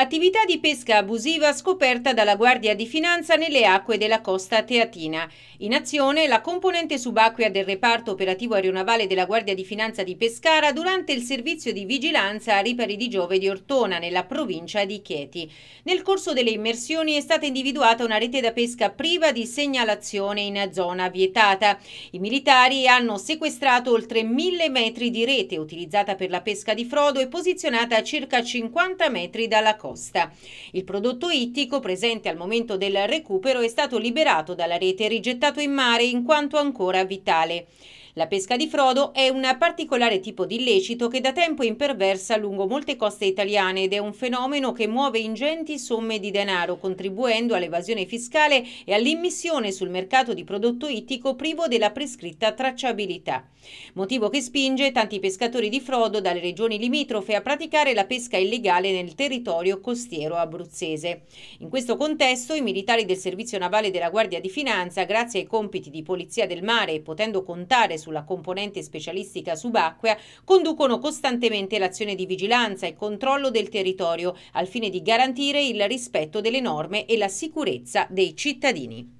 Attività di pesca abusiva scoperta dalla Guardia di Finanza nelle acque della costa teatina. In azione la componente subacquea del reparto operativo aeronavale della Guardia di Finanza di Pescara durante il servizio di vigilanza a ripari di Giove di Ortona, nella provincia di Chieti. Nel corso delle immersioni è stata individuata una rete da pesca priva di segnalazione in zona vietata. I militari hanno sequestrato oltre mille metri di rete utilizzata per la pesca di frodo e posizionata a circa 50 metri dalla costa costa. Il prodotto ittico presente al momento del recupero è stato liberato dalla rete e rigettato in mare in quanto ancora vitale. La pesca di frodo è un particolare tipo di illecito che da tempo imperversa lungo molte coste italiane ed è un fenomeno che muove ingenti somme di denaro, contribuendo all'evasione fiscale e all'immissione sul mercato di prodotto ittico privo della prescritta tracciabilità. Motivo che spinge tanti pescatori di frodo dalle regioni limitrofe a praticare la pesca illegale nel territorio costiero abruzzese. In questo contesto i militari del Servizio Navale della Guardia di Finanza, grazie ai compiti di polizia del mare e potendo contare sulla componente specialistica subacquea conducono costantemente l'azione di vigilanza e controllo del territorio al fine di garantire il rispetto delle norme e la sicurezza dei cittadini.